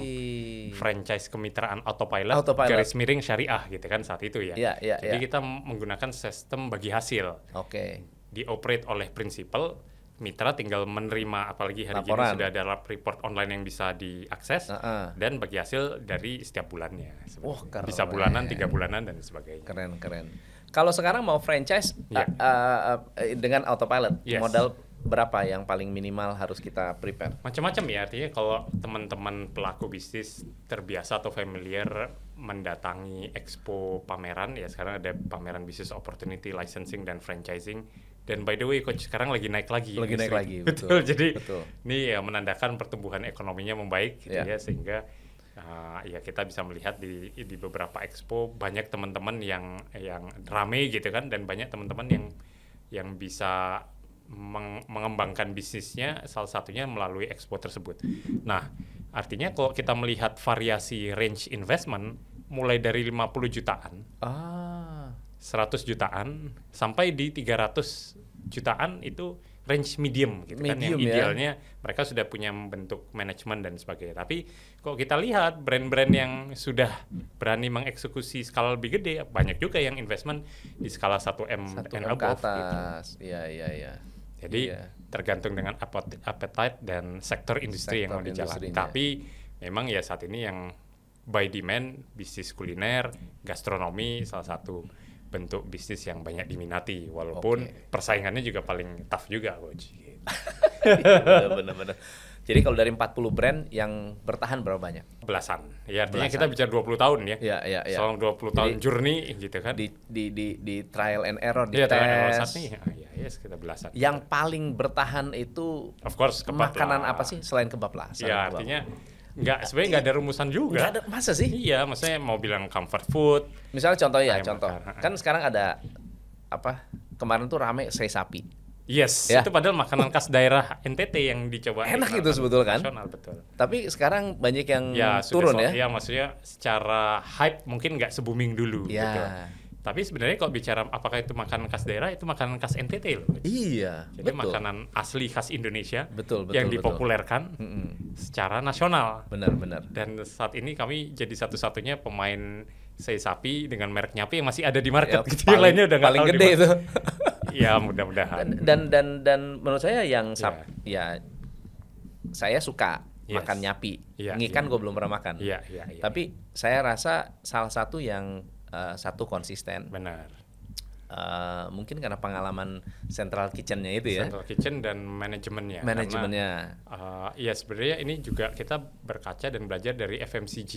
franchise kemitraan autopilot, autopilot, garis miring syariah gitu kan saat itu ya. Yeah, yeah, Jadi yeah. kita menggunakan sistem bagi hasil. Oke. Okay. Dioperate oleh prinsipal mitra tinggal menerima apalagi hari Laporan. ini sudah ada report online yang bisa diakses uh -uh. dan bagi hasil dari setiap bulannya. oh, keren. bisa bulanan, tiga bulanan dan sebagainya. Keren keren. Kalau sekarang mau franchise yeah. Iya. uh, eh, uh, dengan autopilot yes. modal berapa yang paling minimal harus kita prepare? Macam-macam ya artinya kalau teman-teman pelaku bisnis terbiasa atau familiar mendatangi expo pameran ya sekarang ada pameran bisnis opportunity licensing dan franchising dan by the way, coach sekarang lagi naik lagi. Lagi naik lagi, betul. betul. Jadi betul. ini ya menandakan pertumbuhan ekonominya membaik, gitu yeah. ya, sehingga uh, ya kita bisa melihat di di beberapa expo banyak teman-teman yang yang rame gitu kan, dan banyak teman-teman yang yang bisa mengembangkan bisnisnya salah satunya melalui expo tersebut. Nah, artinya kalau kita melihat variasi range investment mulai dari 50 jutaan. Ah. 100 jutaan sampai di 300 jutaan itu range medium gitu kan ya. medium, kan yang idealnya ya? mereka sudah punya bentuk manajemen dan sebagainya. Tapi kok kita lihat brand-brand yang sudah berani mengeksekusi skala lebih gede banyak juga yang investment di skala 1M 1 and above gitu. atas. gitu. ya ya ya Jadi ya. tergantung dengan appetite dan sektor industri sektor yang mau dijalani. Ya. Tapi memang ya saat ini yang by demand bisnis kuliner, gastronomi salah satu bentuk bisnis yang banyak diminati walaupun okay. persaingannya juga paling tough juga coach. Gitu. Benar-benar. Jadi kalau dari 40 brand yang bertahan berapa banyak? Belasan. Ya artinya Belasan. kita bicara 20 tahun ya. Iya, iya, iya. Selama 20 Jadi, tahun journey gitu kan. Di di di, di trial and error di ya, tes. Trial and error saat ya, ya, ya sekitar belasan. Yang paling bertahan itu Of course kebab Makanan lah. apa sih selain kebab lah? Iya, artinya Enggak, sebenarnya enggak ada rumusan juga. Enggak ada, masa sih? Iya, maksudnya mau bilang comfort food. Misalnya contoh ya, contoh. Makan. Kan sekarang ada apa? Kemarin tuh rame sei sapi. Yes, ya. itu padahal makanan khas daerah NTT yang dicoba. Enak itu sebetulnya kan? Nasional betul. Tapi sekarang banyak yang ya, turun ya. Iya, maksudnya secara hype mungkin enggak se booming dulu. Ya. Gitu. Tapi sebenarnya kalau bicara apakah itu makanan khas daerah, itu makanan khas NTT loh. Iya. Jadi betul. makanan asli khas Indonesia. Betul betul. Yang dipopulerkan betul. Mm -hmm. secara nasional. Benar-benar. Dan saat ini kami jadi satu-satunya pemain sei sapi dengan merek nyapi yang masih ada di market. Ya, Paling, lainnya udah paling gede itu. ya mudah-mudahan. Dan, dan dan dan menurut saya yang iya. sap, yeah. ya saya suka yes. makan nyapi. Yeah, Ngikan iya. yeah. gue belum pernah makan. Yeah, yeah, yeah. Tapi saya rasa salah satu yang Eh, satu konsisten. Benar. Uh, mungkin karena pengalaman central kitchennya itu ya central kitchen dan manajemennya manajemennya uh, ya sebenarnya ini juga kita berkaca dan belajar dari FMCG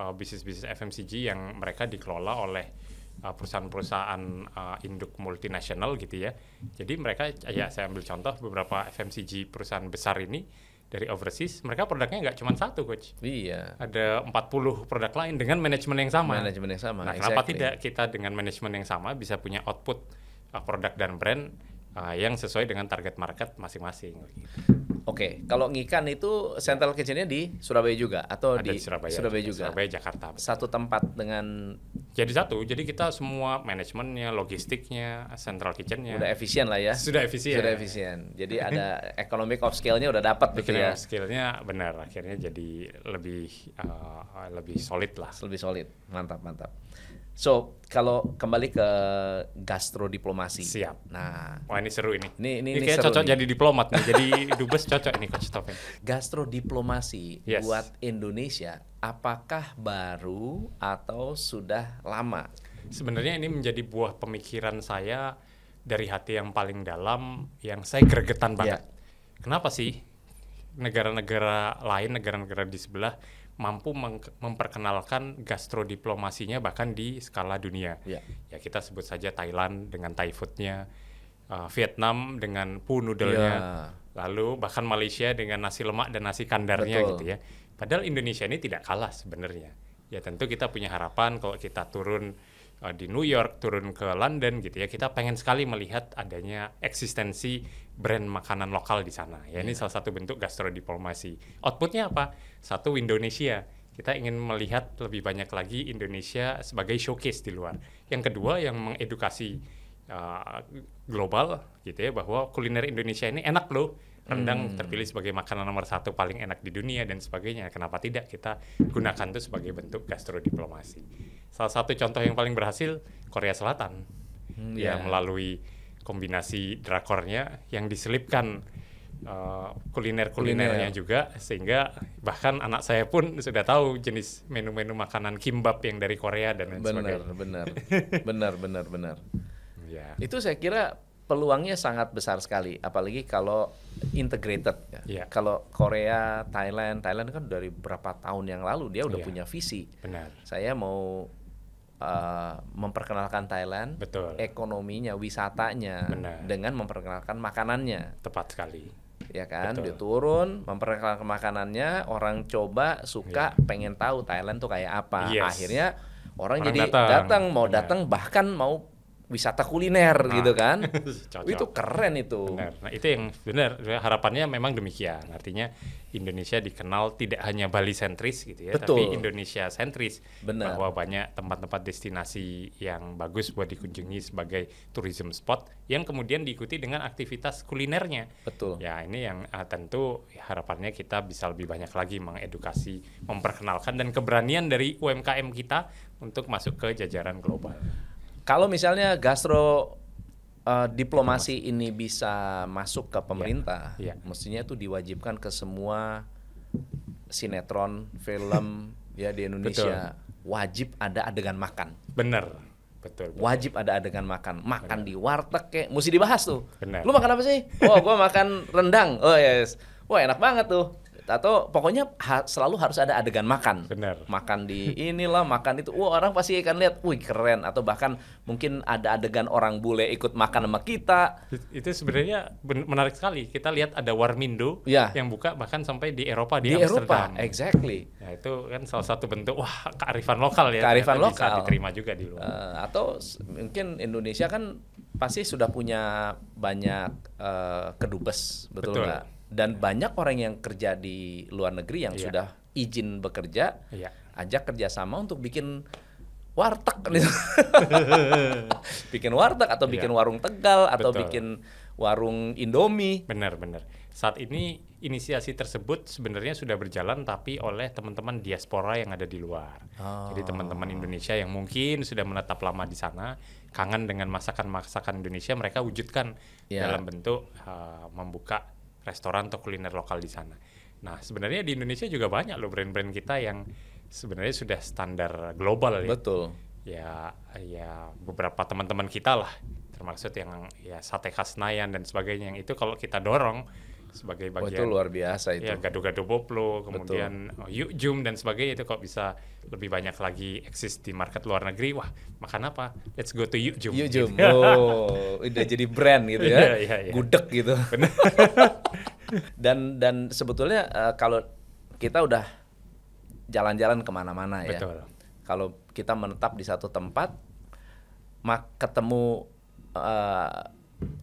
uh, bisnis bisnis FMCG yang mereka dikelola oleh perusahaan-perusahaan uh, induk multinasional gitu ya jadi mereka ya saya ambil contoh beberapa FMCG perusahaan besar ini dari overseas, mereka produknya nggak cuma satu coach. Iya. Ada 40 produk lain dengan manajemen yang sama. Manajemen yang sama. Nah, exactly. kenapa tidak kita dengan manajemen yang sama bisa punya output uh, produk dan brand uh, yang sesuai dengan target market masing-masing. Gitu. Oke, kalau ngikan itu central kitchennya di Surabaya juga atau Ada di, Surabaya, Surabaya juga? Surabaya Jakarta. Betul. Satu tempat dengan. Jadi satu, jadi kita semua manajemennya, logistiknya, central kitchennya. Sudah efisien lah ya. Sudah efisien. Sudah efisien. Jadi ada economic of scale-nya udah dapat begitu ya. scale-nya benar, akhirnya jadi lebih uh, lebih solid lah. Lebih solid, mantap mantap. So kalau kembali ke gastro diplomasi. Siap. Nah, wah ini seru ini. Ini ini, ini, ini seru cocok nih. jadi diplomat nih. jadi dubes cocok ini coach Topeng. diplomasi yes. buat Indonesia apakah baru atau sudah lama? Sebenarnya ini menjadi buah pemikiran saya dari hati yang paling dalam yang saya gregetan banget. Yeah. Kenapa sih negara-negara lain, negara-negara di sebelah mampu memperkenalkan gastrodiplomasinya bahkan di skala dunia. Yeah. Ya kita sebut saja Thailand dengan Thai foodnya, uh, Vietnam dengan pu noodlenya, yeah. lalu bahkan Malaysia dengan nasi lemak dan nasi kandarnya Betul. gitu ya. Padahal Indonesia ini tidak kalah sebenarnya. Ya tentu kita punya harapan kalau kita turun uh, di New York turun ke London gitu ya kita pengen sekali melihat adanya eksistensi brand makanan lokal di sana ya yeah. ini iya. salah satu bentuk diplomasi outputnya apa satu Indonesia kita ingin melihat lebih banyak lagi Indonesia sebagai showcase di luar yang kedua yang mengedukasi uh, global gitu ya bahwa kuliner Indonesia ini enak loh rendang hmm. terpilih sebagai makanan nomor satu paling enak di dunia dan sebagainya. Kenapa tidak kita gunakan itu sebagai bentuk gastro diplomasi? salah satu contoh yang paling berhasil Korea Selatan hmm, ya yeah. melalui kombinasi drakornya yang diselipkan uh, kuliner-kulinernya Kuliner, ya. juga sehingga bahkan anak saya pun sudah tahu jenis menu-menu makanan kimbab yang dari Korea dan lain benar, sebagainya. Benar, benar, benar, benar. Ya. Itu saya kira peluangnya sangat besar sekali, apalagi kalau integrated. Ya. ya. Kalau Korea, Thailand, Thailand kan dari berapa tahun yang lalu dia udah ya. punya visi. Benar. Saya mau uh, memperkenalkan Thailand, Betul. ekonominya, wisatanya, Benar. dengan memperkenalkan makanannya. Tepat sekali. Ya kan, Betul. dia turun, memperkenalkan makanannya, orang coba suka, yeah. pengen tahu Thailand tuh kayak apa. Yes. Akhirnya orang, orang jadi datang, datang mau datang bahkan mau wisata kuliner nah, gitu kan. Cocok. Itu keren itu. Benar. Nah, itu yang benar harapannya memang demikian. Artinya Indonesia dikenal tidak hanya Bali sentris gitu ya, Betul. tapi Indonesia sentris. bener. Bahwa banyak tempat-tempat destinasi yang bagus buat dikunjungi sebagai tourism spot yang kemudian diikuti dengan aktivitas kulinernya. Betul. Ya, ini yang uh, tentu harapannya kita bisa lebih banyak lagi mengedukasi, memperkenalkan dan keberanian dari UMKM kita untuk masuk ke jajaran global. Kalau misalnya gastro uh, diplomasi Mas. ini bisa masuk ke pemerintah, ya. Ya. mestinya itu diwajibkan ke semua sinetron, film ya di Indonesia betul. wajib ada adegan makan. Bener. Betul, betul. Wajib ada adegan makan. Makan Bener. di warteg kayak mesti dibahas tuh. Bener. Lu makan apa sih? Oh, gua makan rendang. Oh, yes. Wah, enak banget tuh atau pokoknya ha selalu harus ada adegan makan. Benar. Makan di inilah, makan itu. Wah, orang pasti akan lihat, "Wih, keren." Atau bahkan mungkin ada adegan orang bule ikut makan sama kita. Itu sebenarnya menarik sekali. Kita lihat ada Warmindo ya. yang buka bahkan sampai di Eropa di, di Amsterdam. Eropa, exactly. Ya, itu kan salah satu bentuk wah kearifan lokal ya. Kearifan lokal bisa diterima juga di luar. Uh, atau mungkin Indonesia kan pasti sudah punya banyak uh, kedubes, betul nggak? dan banyak orang yang kerja di luar negeri yang yeah. sudah izin bekerja yeah. ajak kerjasama untuk bikin warteg bikin warteg atau iya. bikin yeah. warung tegal atau Betul. bikin warung indomie benar benar saat ini inisiasi tersebut sebenarnya sudah berjalan tapi oleh teman-teman diaspora yang ada di luar. Oh. Jadi teman-teman oh. Indonesia yang mungkin sudah menetap lama di sana, kangen dengan masakan-masakan Indonesia, mereka wujudkan yeah. dalam bentuk uh, membuka restoran atau kuliner lokal di sana. Nah, sebenarnya di Indonesia juga banyak loh brand-brand kita yang sebenarnya sudah standar global ya. Betul. Ya, ya beberapa teman-teman kita lah, termasuk yang ya sate khas Nayan dan sebagainya yang itu kalau kita dorong sebagai oh, bagian oh, itu luar biasa itu. Ya, gaduh gado poplo, kemudian oh, yuk yukjum dan sebagainya itu kok bisa lebih banyak lagi eksis di market luar negeri. Wah, makan apa? Let's go to yukjum. Yukjum. Gitu. Oh, udah jadi brand gitu ya. yeah, yeah, yeah. Gudeg gitu. Benar. dan dan sebetulnya uh, kalau kita udah jalan-jalan kemana-mana ya. Betul. Kalau kita menetap di satu tempat, mak ketemu uh,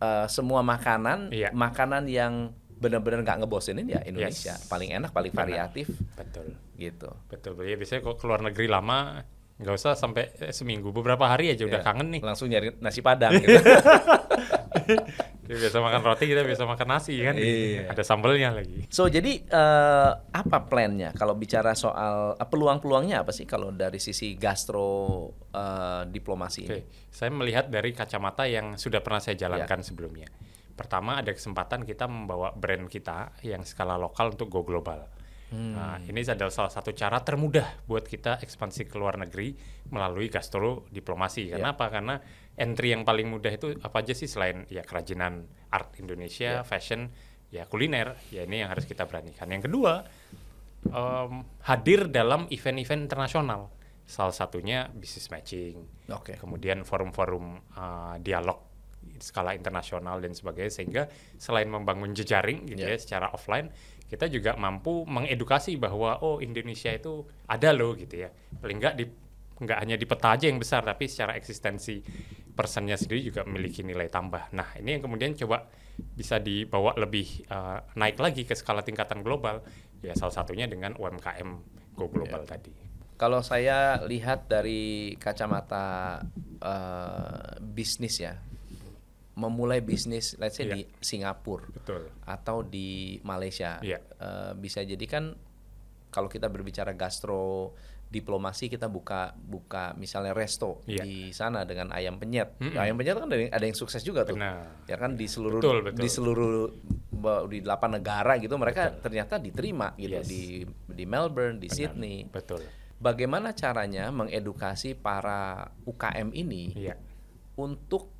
uh, semua makanan, iya. makanan yang benar-benar nggak ngebosenin ya Indonesia yes. paling enak paling variatif betul gitu betul ya biasanya kok keluar negeri lama nggak usah sampai eh, seminggu beberapa hari aja udah yeah. kangen nih langsung nyari nasi padang iya. gitu. Ya, biasa makan roti kita biasa makan nasi kan yeah. ada sambelnya lagi so jadi uh, apa plannya kalau bicara soal uh, peluang-peluangnya apa sih kalau dari sisi gastro uh, diplomasi okay. ini saya melihat dari kacamata yang sudah pernah saya jalankan yeah. sebelumnya pertama ada kesempatan kita membawa brand kita yang skala lokal untuk go global. Hmm. Nah, ini adalah salah satu cara termudah buat kita ekspansi ke luar negeri melalui gastro diplomasi. Yeah. Kenapa? Karena entry yang paling mudah itu apa aja sih selain ya kerajinan art Indonesia, yeah. fashion, ya kuliner. Ya ini yang harus kita beranikan. Yang kedua, um, hadir dalam event-event internasional. Salah satunya business matching. Okay. Kemudian forum-forum uh, dialog skala internasional dan sebagainya sehingga selain membangun jejaring gitu yeah. ya secara offline kita juga mampu mengedukasi bahwa oh Indonesia itu ada loh gitu ya paling nggak di nggak hanya di peta aja yang besar tapi secara eksistensi persennya sendiri juga memiliki nilai tambah nah ini yang kemudian coba bisa dibawa lebih uh, naik lagi ke skala tingkatan global ya salah satunya dengan UMKM go global yeah. tadi kalau saya lihat dari kacamata uh, bisnis ya memulai bisnis let's say yeah. di Singapura Betul. atau di Malaysia yeah. Iya. uh, bisa jadi kan kalau kita berbicara gastro diplomasi kita buka buka misalnya resto yeah. di sana dengan ayam penyet. Mm -hmm. Ayam penyet kan ada yang, ada yang sukses juga tuh. Benar. Ya kan di seluruh betul, betul. di seluruh di delapan negara gitu mereka betul. ternyata diterima gitu yes. di di Melbourne, di Benar. Sydney. Betul. Bagaimana caranya mengedukasi para UKM ini yeah. untuk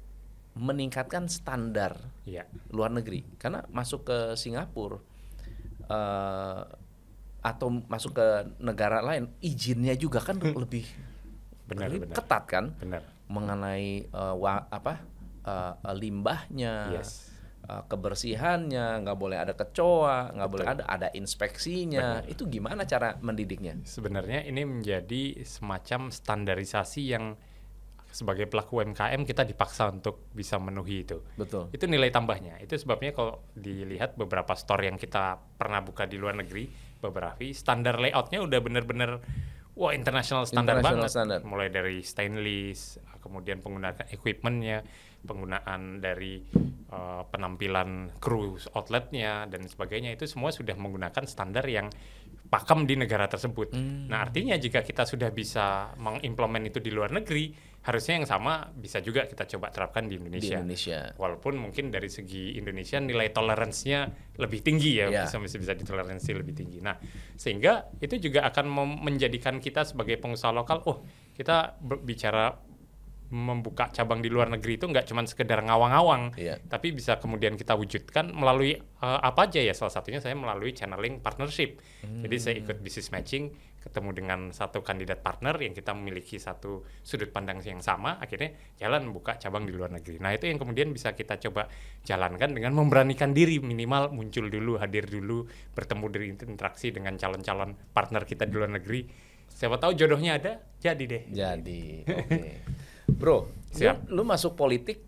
meningkatkan standar ya. luar negeri karena masuk ke Singapura uh, atau masuk ke negara lain izinnya juga kan hmm. lebih benar, lebih benar. ketat kan benar. mengenai uh, wa, apa uh, limbahnya yes. uh, kebersihannya nggak boleh ada kecoa nggak boleh ada ada inspeksinya benar. itu gimana cara mendidiknya sebenarnya ini menjadi semacam standarisasi yang sebagai pelaku UMKM kita dipaksa untuk bisa memenuhi itu. Betul. Itu nilai tambahnya. Itu sebabnya kalau dilihat beberapa store yang kita pernah buka di luar negeri, beberapa standar layoutnya udah bener-bener wah international standar banget. Standard. Mulai dari stainless, kemudian penggunaan equipmentnya, penggunaan dari uh, penampilan kru outletnya dan sebagainya itu semua sudah menggunakan standar yang pakem di negara tersebut. Hmm. Nah artinya jika kita sudah bisa mengimplement itu di luar negeri harusnya yang sama bisa juga kita coba terapkan di Indonesia. Di Indonesia. Walaupun mungkin dari segi Indonesia nilai toleransinya lebih tinggi ya, yeah. bisa bisa ditoleransi lebih tinggi. Nah, sehingga itu juga akan menjadikan kita sebagai pengusaha lokal, oh kita bicara membuka cabang di luar negeri itu nggak cuma sekedar ngawang-ngawang, yeah. tapi bisa kemudian kita wujudkan melalui uh, apa aja ya salah satunya saya melalui channeling partnership. Hmm. Jadi saya ikut business matching ketemu dengan satu kandidat partner yang kita memiliki satu sudut pandang yang sama akhirnya jalan buka cabang di luar negeri nah itu yang kemudian bisa kita coba jalankan dengan memberanikan diri minimal muncul dulu hadir dulu bertemu dari interaksi dengan calon-calon partner kita di luar negeri siapa tahu jodohnya ada jadi deh jadi oke okay. bro Siap. Lu, lu masuk politik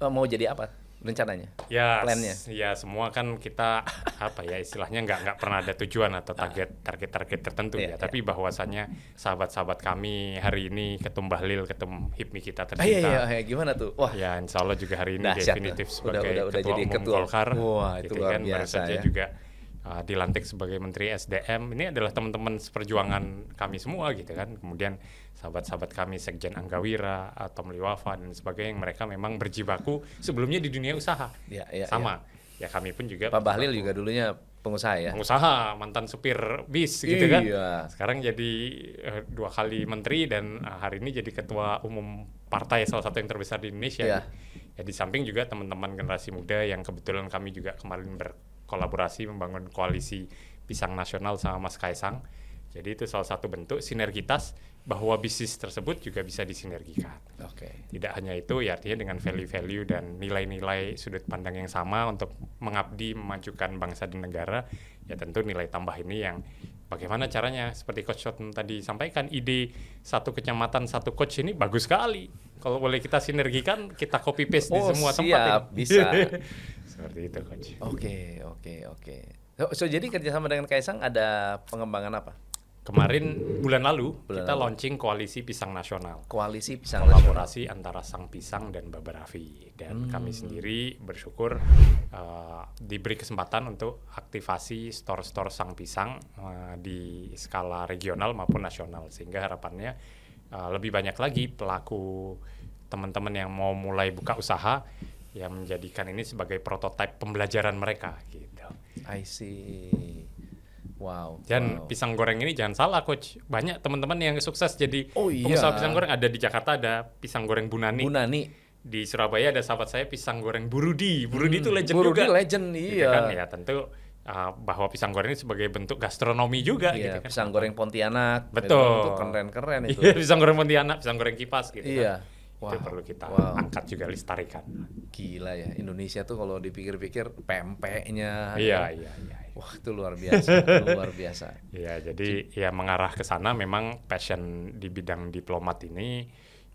eh, mau jadi apa rencananya? Ya, plannya. Ya semua kan kita apa ya istilahnya nggak nggak pernah ada tujuan atau target target target tertentu yeah, ya. Yeah. Tapi bahwasannya sahabat-sahabat kami hari ini ketum Bahlil, ketum HIPMI kita ah, iya, tercinta. Iya, ah, iya, iya, gimana tuh? Wah. Ya Insya Allah juga hari ini definitif tuh. sebagai udah, udah ketua jadi umum ketua. Golkar. Wah, itu gitu luar kan, biasa baru saja ya. juga uh, dilantik sebagai Menteri SDM. Ini adalah teman-teman seperjuangan kami semua gitu kan. Kemudian sahabat-sahabat kami Sekjen Anggawira atau Meliwafa dan sebagainya yang mereka memang berjibaku sebelumnya di dunia usaha ya, ya, sama ya. ya kami pun juga Pak Bahlil juga dulunya pengusaha ya pengusaha mantan supir bis gitu kan? iya. kan sekarang jadi eh, dua kali menteri dan eh, hari ini jadi ketua umum partai salah satu yang terbesar di Indonesia Ya, ya di samping juga teman-teman generasi muda yang kebetulan kami juga kemarin berkolaborasi membangun koalisi pisang nasional sama Mas Kaisang jadi itu salah satu bentuk sinergitas bahwa bisnis tersebut juga bisa disinergikan. Oke. Okay. Tidak hanya itu, ya artinya dengan value-value dan nilai-nilai sudut pandang yang sama untuk mengabdi memajukan bangsa dan negara, ya tentu nilai tambah ini yang bagaimana caranya seperti coach Shot tadi sampaikan ide satu kecamatan satu coach ini bagus sekali. Kalau boleh kita sinergikan, kita copy paste oh, di semua siap, tempat. Siap, bisa. seperti itu coach. Oke, okay, oke, okay, oke. Okay. So, so jadi kerjasama dengan Kaisang ada pengembangan apa? Kemarin bulan lalu bulan kita lalu. launching koalisi pisang nasional. Koalisi pisang kolaborasi nasional. antara Sang Pisang dan Baba Raffi dan hmm. kami sendiri bersyukur uh, diberi kesempatan untuk aktivasi store-store Sang Pisang uh, di skala regional maupun nasional sehingga harapannya uh, lebih banyak lagi pelaku teman-teman yang mau mulai buka usaha yang menjadikan ini sebagai prototipe pembelajaran mereka gitu. I see Wow. Dan wow. pisang goreng ini jangan salah coach, banyak teman-teman yang sukses jadi oh, iya. pengusaha pisang goreng ada di Jakarta ada pisang goreng Bunani. Bunani. Di Surabaya ada sahabat saya pisang goreng Burudi. Burudi itu hmm, legend Burudi juga. Burudi legend gitu iya. Gitu kan ya tentu uh, bahwa pisang goreng ini sebagai bentuk gastronomi juga iya, gitu kan. Pisang goreng Pontianak. Betul. Gitu, keren-keren itu. Keren -keren itu. pisang goreng Pontianak, pisang goreng kipas gitu. Iya. Kan Wow. Itu perlu kita wow. angkat juga listarikan Gila ya, Indonesia tuh kalau dipikir-pikir pempeknya. Iya, kan? iya, iya. Wah, itu luar biasa, luar biasa. Iya, jadi ya mengarah ke sana memang passion di bidang diplomat ini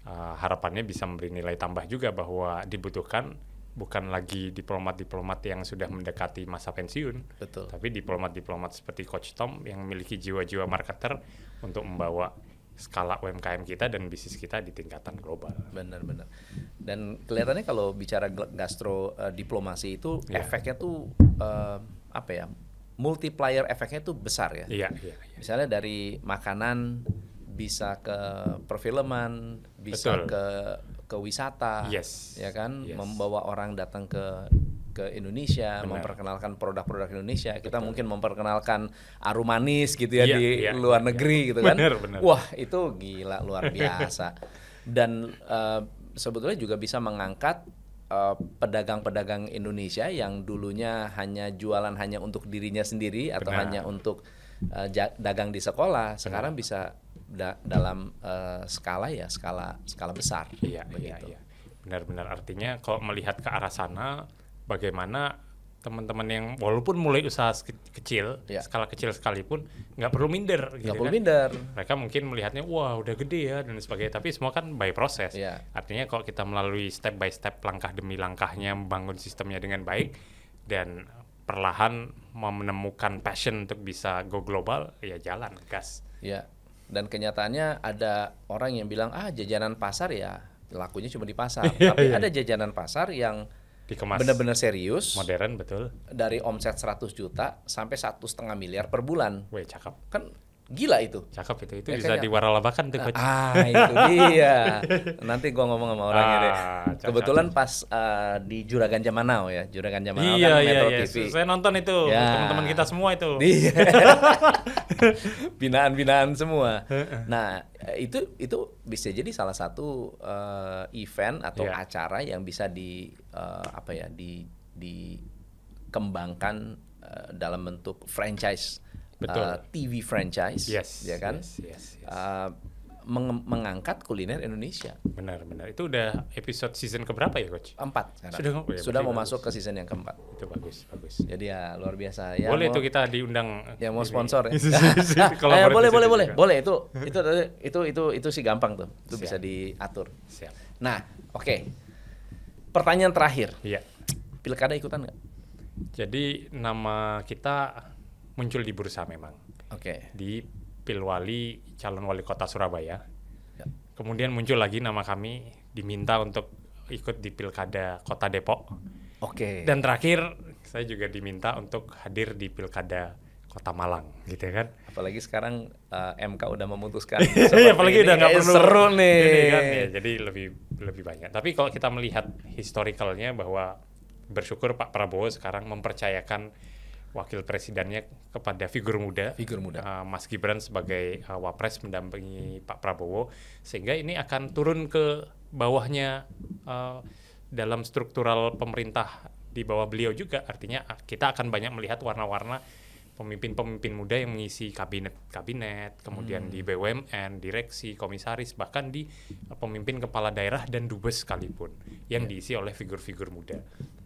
uh, harapannya bisa memberi nilai tambah juga bahwa dibutuhkan bukan lagi diplomat-diplomat yang sudah mendekati masa pensiun, Betul. tapi diplomat-diplomat seperti Coach Tom yang memiliki jiwa-jiwa marketer untuk membawa skala UMKM kita dan bisnis kita di tingkatan global. Benar-benar. Dan kelihatannya kalau bicara gastro uh, diplomasi itu yeah. efeknya tuh uh, apa ya? Multiplier efeknya tuh besar ya. Iya. Yeah, yeah, Misalnya dari makanan bisa ke perfilman, bisa Betul. ke ke wisata, yes. ya kan, yes. membawa orang datang ke ke Indonesia, Benar. memperkenalkan produk-produk Indonesia. Kita Betul. mungkin memperkenalkan arumanis manis gitu ya, ya di ya, luar iya. negeri gitu kan. Benar, Wah, itu gila luar biasa. Dan uh, sebetulnya juga bisa mengangkat eh, pedagang-pedagang uh, Indonesia yang dulunya hanya jualan hanya untuk dirinya sendiri atau hanya untuk uh, dagang di sekolah, sekarang Benar. bisa da dalam uh, skala ya, skala skala besar. Iya, iya begitu. iya, iya benar-benar artinya kalau melihat ke arah sana bagaimana teman-teman yang walaupun mulai usaha kecil ya. skala kecil sekalipun nggak perlu minder gitu nggak kan. perlu minder mereka mungkin melihatnya wah udah gede ya dan sebagainya tapi semua kan by proses ya. artinya kalau kita melalui step by step langkah demi langkahnya membangun sistemnya dengan baik dan perlahan menemukan passion untuk bisa go global ya jalan gas ya dan kenyataannya ada orang yang bilang ah jajanan pasar ya lakunya cuma di pasar iya, tapi iya. ada jajanan pasar yang dikemas benar-benar serius modern betul dari omset 100 juta sampai satu setengah miliar per bulan. Wih cakep kan Gila itu. Cakep itu. Itu ya, bisa diwaralabakan tuh coach. Ah, itu dia. Nanti gua ngomong sama orangnya ah, deh. Cakep. Kebetulan pas uh, di Juragan now ya, Juragan Jamanau iya, kan iya, Metro iya. TV. Saya nonton itu. Ya. Teman-teman kita semua itu. Iya. Binaan-binaan semua. Nah, itu itu bisa jadi salah satu uh, event atau yeah. acara yang bisa di uh, apa ya, di dikembangkan uh, eh, dalam bentuk franchise Betul. Uh, TV franchise, yes, ya kan? Yes, yes, yes. Uh, meng mengangkat kuliner Indonesia. Benar, benar. Itu udah episode season keberapa ya, coach? Empat. Sekarang. Sudah, oh, ya, sudah mau bagus. masuk ke season yang keempat. Itu bagus, bagus. Jadi ya luar biasa. Ya, boleh mau, itu kita diundang. Eh, ya mau sponsor. Ini. ya. Kalau iya, iya, iya. eh, boleh, boleh, boleh, boleh. Itu, itu, itu, itu, itu, itu sih gampang tuh. Itu Siap. bisa diatur. Siap. Nah, oke. Okay. Pertanyaan terakhir. Iya. Pilkada ikutan nggak? Jadi nama kita muncul di bursa memang. Oke. Okay. Di Pilwali calon wali kota Surabaya. Ya. Kemudian muncul lagi nama kami diminta untuk ikut di Pilkada Kota Depok. Oke. Okay. Dan terakhir saya juga diminta untuk hadir di Pilkada Kota Malang gitu kan. Apalagi sekarang uh, eh, MK udah memutuskan. Iya, apalagi ini, udah nggak eh, perlu seru kan, nih. Gini, kan? ya, jadi lebih lebih banyak. Tapi kalau kita melihat historicalnya bahwa bersyukur Pak Prabowo sekarang mempercayakan wakil presidennya kepada figur muda, figur muda. Uh, Mas Gibran sebagai uh, wapres mendampingi Pak Prabowo, sehingga ini akan turun ke bawahnya uh, dalam struktural pemerintah di bawah beliau juga. Artinya uh, kita akan banyak melihat warna-warna pemimpin-pemimpin muda yang mengisi kabinet kabinet, kemudian hmm. di BUMN, direksi, komisaris, bahkan di uh, pemimpin kepala daerah dan dubes sekalipun yang yeah. diisi oleh figur-figur muda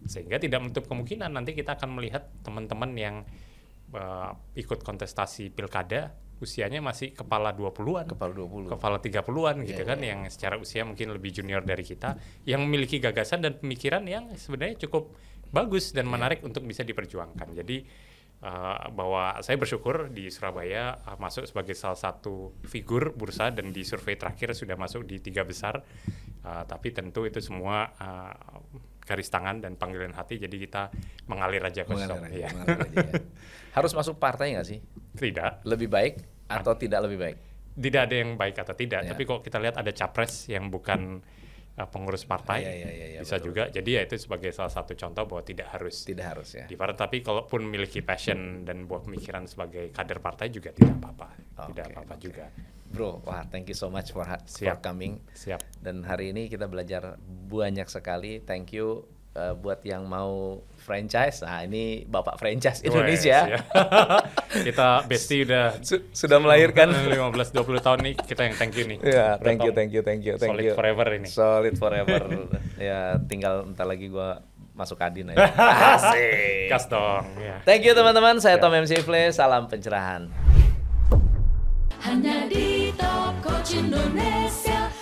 sehingga tidak menutup kemungkinan nanti kita akan melihat teman-teman yang uh, ikut kontestasi pilkada usianya masih kepala 20-an, kepala 20, kepala 30-an gitu yeah, kan yeah. yang iya. secara usia mungkin lebih junior dari kita yang memiliki gagasan dan pemikiran yang sebenarnya cukup bagus dan yeah. menarik untuk bisa diperjuangkan. Jadi uh, bahwa saya bersyukur di Surabaya uh, masuk sebagai salah satu figur bursa dan di survei terakhir sudah masuk di tiga besar. Uh, tapi tentu itu semua uh, garis tangan dan panggilan hati jadi kita mengalir aja ke mengalir, aja, ya. mengalir aja ya. harus masuk partai nggak sih tidak lebih baik atau tidak lebih baik tidak ada yang baik atau tidak ya. tapi kok kita lihat ada capres yang bukan uh, pengurus partai ya, ya, ya, ya, bisa betul. juga jadi ya itu sebagai salah satu contoh bahwa tidak harus tidak harus ya di partai tapi kalaupun memiliki passion dan buat pemikiran sebagai kader partai juga tidak apa-apa oh, tidak apa-apa okay. juga Bro, wah thank you so much for, siap. for coming. Siap. Dan hari ini kita belajar banyak sekali. Thank you uh, buat yang mau franchise. Nah, ini Bapak franchise Indonesia. Wes, iya. kita Besti udah Su sudah melahirkan 15 20 tahun nih kita yang thank you nih. Ya, yeah, thank you thank you thank you thank solid you. Solid forever ini. Solid forever. ya, tinggal entar lagi gua masuk Kadin aja. Asik. Gas dong. Yeah. Thank you teman-teman. Saya yeah. Tom MC Ifle. Salam pencerahan hanya di Top Coach Indonesia.